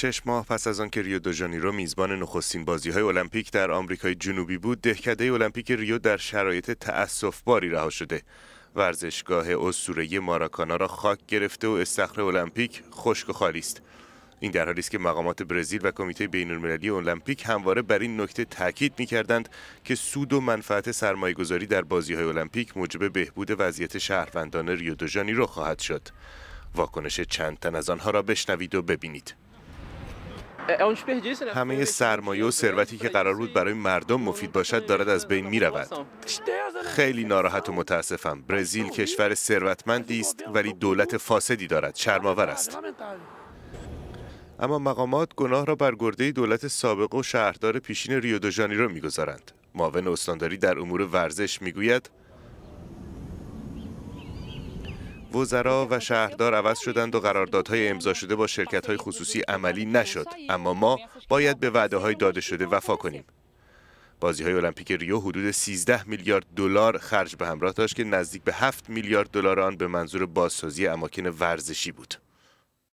شش ماه پس از آنکه ریو دو ژانیرو میزبان نخستین بازی های المپیک در آمریکای جنوبی بود، دهکده المپیک ریو در شرایط باری رها شده. ورزشگاه اسطوره ماراکانا را خاک گرفته و استخر المپیک خشک و خالی است. این در حالی است که مقامات برزیل و کمیته المللی المپیک همواره بر این نکته تاکید کردند که سود و منفعت گذاری در های المپیک موجب بهبود وضعیت شهروندان ریو دو ژانیرو خواهد شد. واکنش چند تن از آنها را بشنوید و ببینید. همه سرمایه و ثروتی که قرار بود برای مردم مفید باشد دارد از بین می رود. خیلی ناراحت و متاسفم. برزیل کشور ثروتمندی است ولی دولت فاسدی دارد. شرمآور است. اما مقامات گناه را بر گرده دولت سابق و شهردار پیشین ریو ژانیرو میگذارند. معاون استانداری در امور ورزش میگوید وزرا و شهردار عوض شدند و قراردادهای امضا شده با های خصوصی عملی نشد اما ما باید به وعده های داده شده وفا کنیم بازی های المپیک ریو حدود 13 میلیارد دلار خرج به همراه داشت که نزدیک به 7 میلیارد دلار آن به منظور بازسازی اماکن ورزشی بود